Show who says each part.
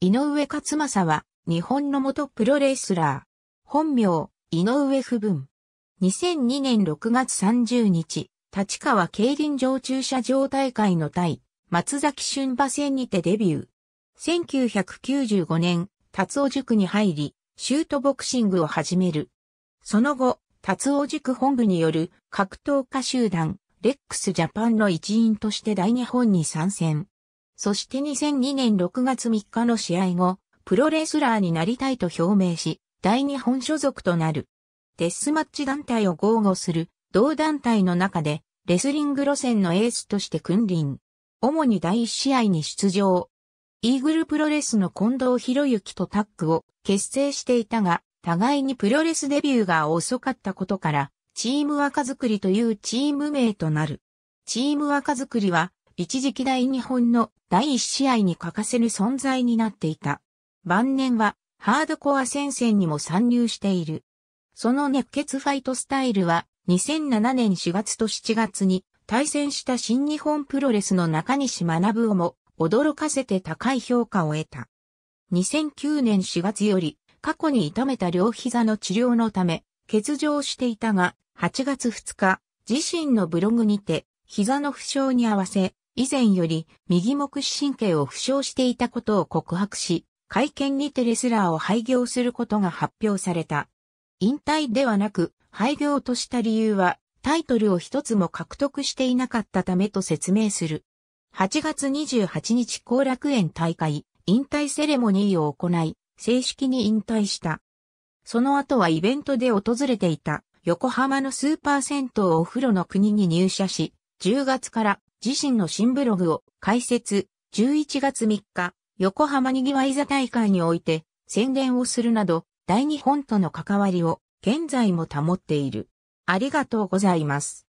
Speaker 1: 井上勝正は、日本の元プロレスラー。本名、井上不文。2002年6月30日、立川競輪場駐車場大会の対、松崎春馬戦にてデビュー。1995年、達夫塾に入り、シュートボクシングを始める。その後、達夫塾本部による格闘家集団、レックスジャパンの一員として大日本に参戦。そして2002年6月3日の試合後、プロレスラーになりたいと表明し、大日本所属となる。デスマッチ団体を豪語する、同団体の中で、レスリング路線のエースとして君臨。主に第1試合に出場。イーグルプロレスの近藤博之とタッグを結成していたが、互いにプロレスデビューが遅かったことから、チーム若作りというチーム名となる。チーム若作りは、一時期大日本の第一試合に欠かせぬ存在になっていた。晩年はハードコア戦線にも参入している。その熱血ファイトスタイルは2007年4月と7月に対戦した新日本プロレスの中西学をも驚かせて高い評価を得た。2009年4月より過去に痛めた両膝の治療のため欠場していたが8月2日自身のブログにて膝の負傷に合わせ以前より右目視神経を負傷していたことを告白し、会見にてレスラーを廃業することが発表された。引退ではなく、廃業とした理由は、タイトルを一つも獲得していなかったためと説明する。8月28日後楽園大会、引退セレモニーを行い、正式に引退した。その後はイベントで訪れていた横浜のスーパー銭湯お風呂の国に入社し、10月から自身の新ブログを開設、11月3日、横浜にぎわい座大会において宣伝をするなど、大日本との関わりを現在も保っている。ありがとうございます。